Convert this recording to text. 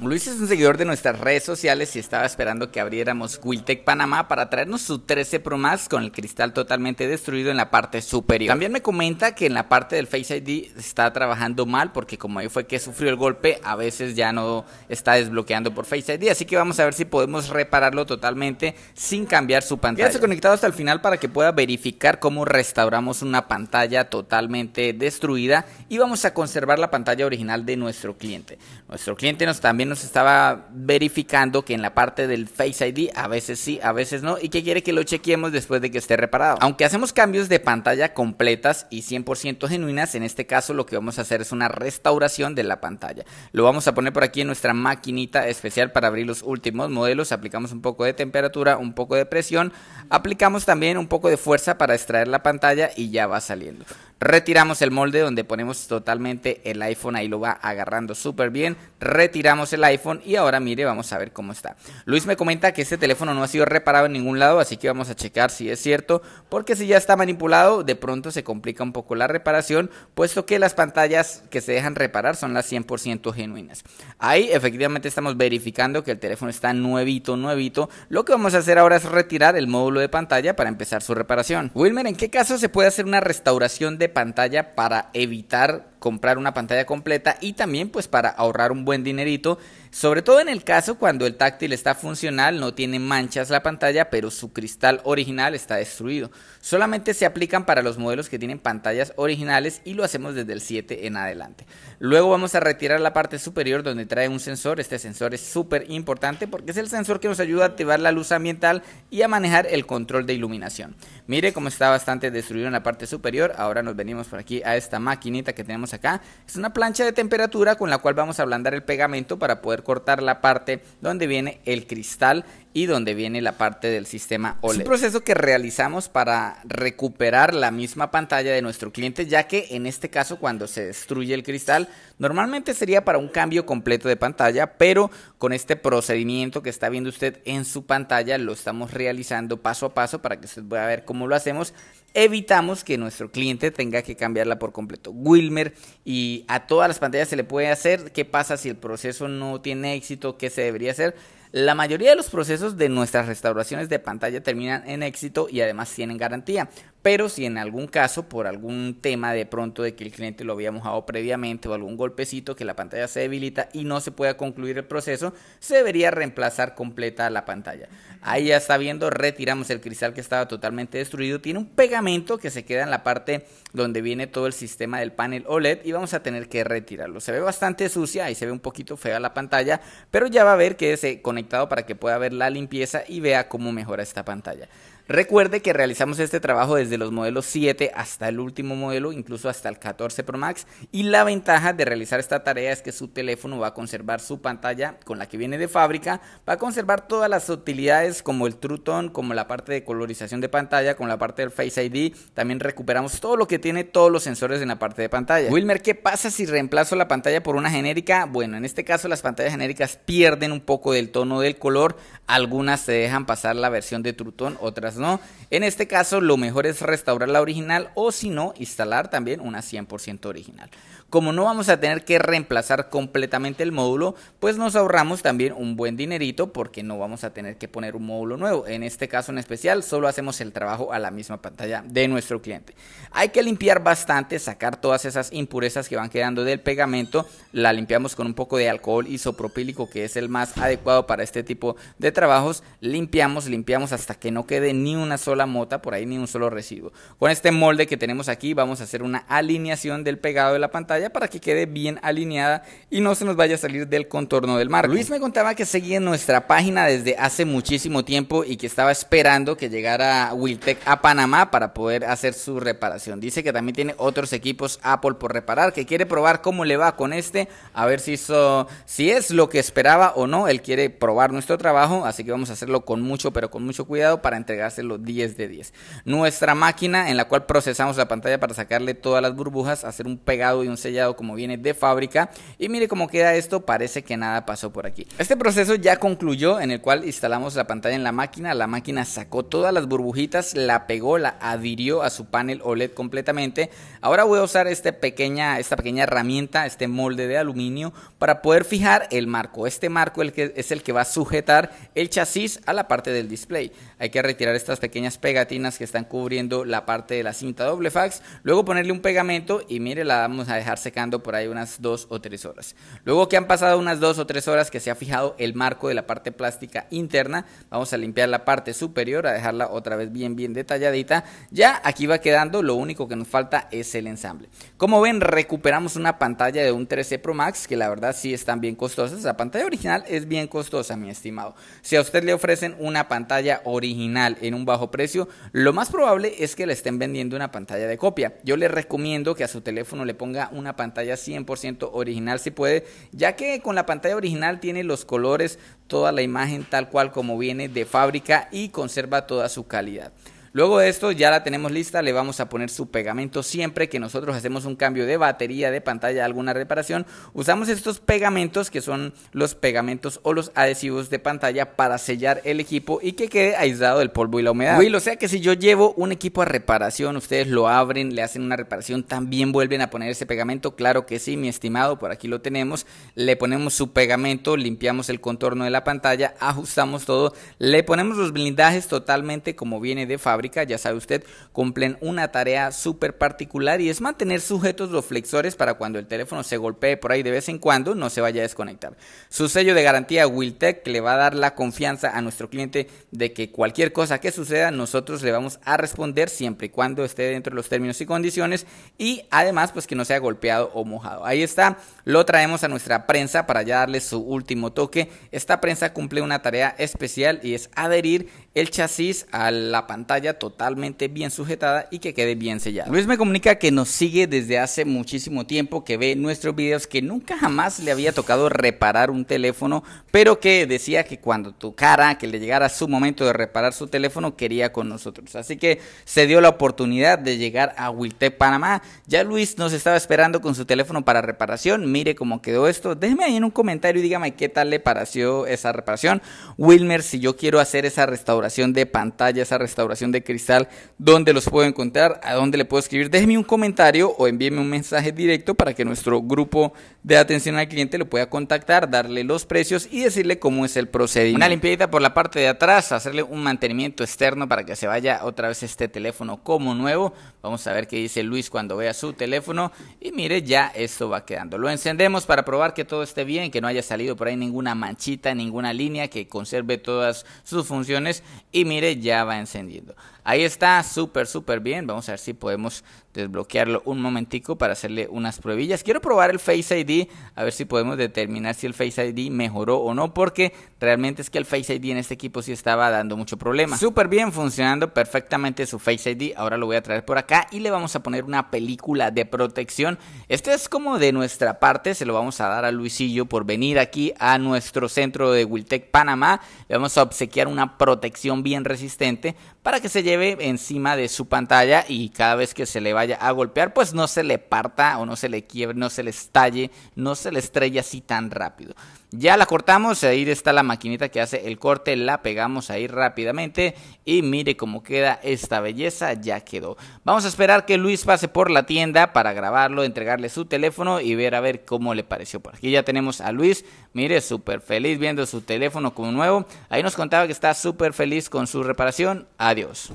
Luis es un seguidor de nuestras redes sociales y estaba esperando que abriéramos Wiltec Panamá para traernos su 13 Pro Max con el cristal totalmente destruido en la parte superior. También me comenta que en la parte del Face ID está trabajando mal porque como ahí fue que sufrió el golpe, a veces ya no está desbloqueando por Face ID, así que vamos a ver si podemos repararlo totalmente sin cambiar su pantalla. ya ha conectado hasta el final para que pueda verificar cómo restauramos una pantalla totalmente destruida y vamos a conservar la pantalla original de nuestro cliente. Nuestro cliente nos también nos estaba verificando que en la parte del Face ID a veces sí, a veces no, y que quiere que lo chequeemos después de que esté reparado. Aunque hacemos cambios de pantalla completas y 100% genuinas, en este caso lo que vamos a hacer es una restauración de la pantalla. Lo vamos a poner por aquí en nuestra maquinita especial para abrir los últimos modelos, aplicamos un poco de temperatura, un poco de presión, aplicamos también un poco de fuerza para extraer la pantalla y ya va saliendo. Retiramos el molde donde ponemos totalmente el iPhone, ahí lo va agarrando súper bien, retiramos el el iPhone y ahora mire, vamos a ver cómo está. Luis me comenta que este teléfono no ha sido reparado en ningún lado, así que vamos a checar si es cierto, porque si ya está manipulado, de pronto se complica un poco la reparación, puesto que las pantallas que se dejan reparar son las 100% genuinas. Ahí efectivamente estamos verificando que el teléfono está nuevito, nuevito. Lo que vamos a hacer ahora es retirar el módulo de pantalla para empezar su reparación. Wilmer, ¿en qué caso se puede hacer una restauración de pantalla para evitar comprar una pantalla completa y también pues para ahorrar un buen dinerito sobre todo en el caso cuando el táctil está funcional, no tiene manchas la pantalla, pero su cristal original está destruido. Solamente se aplican para los modelos que tienen pantallas originales y lo hacemos desde el 7 en adelante. Luego vamos a retirar la parte superior donde trae un sensor. Este sensor es súper importante porque es el sensor que nos ayuda a activar la luz ambiental y a manejar el control de iluminación. Mire cómo está bastante destruido en la parte superior. Ahora nos venimos por aquí a esta maquinita que tenemos acá. Es una plancha de temperatura con la cual vamos a ablandar el pegamento para poder cortar la parte donde viene el cristal y donde viene la parte del sistema OLED. Es un e proceso que realizamos para recuperar la misma pantalla de nuestro cliente, ya que en este caso cuando se destruye el cristal, normalmente sería para un cambio completo de pantalla, pero con este procedimiento que está viendo usted en su pantalla, lo estamos realizando paso a paso para que usted pueda ver cómo lo hacemos evitamos que nuestro cliente tenga que cambiarla por completo. Wilmer y a todas las pantallas se le puede hacer. ¿Qué pasa si el proceso no tiene éxito? ¿Qué se debería hacer? La mayoría de los procesos de nuestras restauraciones de pantalla terminan en éxito y además tienen garantía, pero si en algún caso por algún tema de pronto de que el cliente lo había mojado previamente o algún golpecito que la pantalla se debilita y no se pueda concluir el proceso, se debería reemplazar completa la pantalla. Ahí ya está viendo, retiramos el cristal que estaba totalmente destruido, tiene un pegamento que se queda en la parte donde viene todo el sistema del panel OLED y vamos a tener que retirarlo. Se ve bastante sucia y se ve un poquito fea la pantalla, pero ya va a ver que se con para que pueda ver la limpieza y vea cómo mejora esta pantalla. Recuerde que realizamos este trabajo desde los modelos 7 hasta el último modelo, incluso hasta el 14 Pro Max. Y la ventaja de realizar esta tarea es que su teléfono va a conservar su pantalla con la que viene de fábrica, va a conservar todas las utilidades como el True como la parte de colorización de pantalla, como la parte del Face ID. También recuperamos todo lo que tiene todos los sensores en la parte de pantalla. Wilmer, ¿qué pasa si reemplazo la pantalla por una genérica? Bueno, en este caso las pantallas genéricas pierden un poco del tono del color, algunas se dejan pasar la versión de True otras otras en este caso, lo mejor es restaurar la original o si no, instalar también una 100% original. Como no vamos a tener que reemplazar completamente el módulo, pues nos ahorramos también un buen dinerito porque no vamos a tener que poner un módulo nuevo. En este caso en especial, solo hacemos el trabajo a la misma pantalla de nuestro cliente. Hay que limpiar bastante, sacar todas esas impurezas que van quedando del pegamento. La limpiamos con un poco de alcohol isopropílico que es el más adecuado para este tipo de trabajos. Limpiamos, limpiamos hasta que no quede ni ni una sola mota por ahí, ni un solo residuo. Con este molde que tenemos aquí vamos a hacer una alineación del pegado de la pantalla para que quede bien alineada y no se nos vaya a salir del contorno del mar Luis me contaba que seguía en nuestra página desde hace muchísimo tiempo y que estaba esperando que llegara Wiltec a Panamá para poder hacer su reparación. Dice que también tiene otros equipos Apple por reparar, que quiere probar cómo le va con este, a ver si, eso si es lo que esperaba o no. Él quiere probar nuestro trabajo, así que vamos a hacerlo con mucho, pero con mucho cuidado para entregarse los 10 de 10. Nuestra máquina en la cual procesamos la pantalla para sacarle todas las burbujas, hacer un pegado y un sellado como viene de fábrica. Y mire cómo queda esto, parece que nada pasó por aquí. Este proceso ya concluyó en el cual instalamos la pantalla en la máquina, la máquina sacó todas las burbujitas, la pegó, la adhirió a su panel OLED completamente. Ahora voy a usar este pequeña, esta pequeña herramienta, este molde de aluminio para poder fijar el marco. Este marco es el que va a sujetar el chasis a la parte del display hay que retirar estas pequeñas pegatinas que están cubriendo la parte de la cinta doble fax, luego ponerle un pegamento y mire, la vamos a dejar secando por ahí unas dos o tres horas. Luego que han pasado unas dos o tres horas que se ha fijado el marco de la parte plástica interna, vamos a limpiar la parte superior, a dejarla otra vez bien bien detalladita. Ya aquí va quedando, lo único que nos falta es el ensamble. Como ven, recuperamos una pantalla de un 13 Pro Max, que la verdad sí están bien costosas. La pantalla original es bien costosa, mi estimado. Si a usted le ofrecen una pantalla original, original en un bajo precio, lo más probable es que le estén vendiendo una pantalla de copia. Yo le recomiendo que a su teléfono le ponga una pantalla 100% original si puede, ya que con la pantalla original tiene los colores, toda la imagen tal cual como viene de fábrica y conserva toda su calidad. Luego de esto ya la tenemos lista, le vamos a poner su pegamento siempre que nosotros hacemos un cambio de batería, de pantalla, alguna reparación. Usamos estos pegamentos que son los pegamentos o los adhesivos de pantalla para sellar el equipo y que quede aislado del polvo y la humedad. Will, o sea que si yo llevo un equipo a reparación, ustedes lo abren, le hacen una reparación, también vuelven a poner ese pegamento. Claro que sí, mi estimado, por aquí lo tenemos. Le ponemos su pegamento, limpiamos el contorno de la pantalla, ajustamos todo, le ponemos los blindajes totalmente como viene de fábrica ya sabe usted, cumplen una tarea súper particular y es mantener sujetos los flexores para cuando el teléfono se golpee por ahí de vez en cuando no se vaya a desconectar. Su sello de garantía Wiltec le va a dar la confianza a nuestro cliente de que cualquier cosa que suceda nosotros le vamos a responder siempre y cuando esté dentro de los términos y condiciones y además pues que no sea golpeado o mojado. Ahí está, lo traemos a nuestra prensa para ya darle su último toque. Esta prensa cumple una tarea especial y es adherir el chasis a la pantalla totalmente bien sujetada y que quede bien sellada. Luis me comunica que nos sigue desde hace muchísimo tiempo, que ve nuestros videos, que nunca jamás le había tocado reparar un teléfono, pero que decía que cuando tocara, que le llegara su momento de reparar su teléfono, quería con nosotros. Así que se dio la oportunidad de llegar a Wilte, Panamá. Ya Luis nos estaba esperando con su teléfono para reparación. Mire cómo quedó esto. Déjeme ahí en un comentario y dígame qué tal le pareció esa reparación. Wilmer, si yo quiero hacer esa restauración, de pantalla, esa restauración de cristal, donde los puedo encontrar, a dónde le puedo escribir. Déjeme un comentario o envíeme un mensaje directo para que nuestro grupo de atención al cliente lo pueda contactar, darle los precios y decirle cómo es el procedimiento. Una limpieza por la parte de atrás, hacerle un mantenimiento externo para que se vaya otra vez este teléfono como nuevo. Vamos a ver qué dice Luis cuando vea su teléfono y mire, ya esto va quedando. Lo encendemos para probar que todo esté bien, que no haya salido por ahí ninguna manchita, ninguna línea, que conserve todas sus funciones y mire ya va encendiendo Ahí está, súper, súper bien. Vamos a ver si podemos desbloquearlo un momentico para hacerle unas pruebillas. Quiero probar el Face ID, a ver si podemos determinar si el Face ID mejoró o no, porque realmente es que el Face ID en este equipo sí estaba dando mucho problema. Súper bien, funcionando perfectamente su Face ID. Ahora lo voy a traer por acá y le vamos a poner una película de protección. Este es como de nuestra parte, se lo vamos a dar a Luisillo por venir aquí a nuestro centro de Wiltec Panamá. Le vamos a obsequiar una protección bien resistente para que se lleve encima de su pantalla y cada vez que se le vaya a golpear, pues no se le parta o no se le quiebre, no se le estalle, no se le estrella así tan rápido. Ya la cortamos, ahí está la maquinita que hace el corte, la pegamos ahí rápidamente y mire cómo queda esta belleza, ya quedó. Vamos a esperar que Luis pase por la tienda para grabarlo, entregarle su teléfono y ver a ver cómo le pareció. Por aquí ya tenemos a Luis, mire, súper feliz viendo su teléfono como nuevo. Ahí nos contaba que está súper feliz con su reparación. Adiós.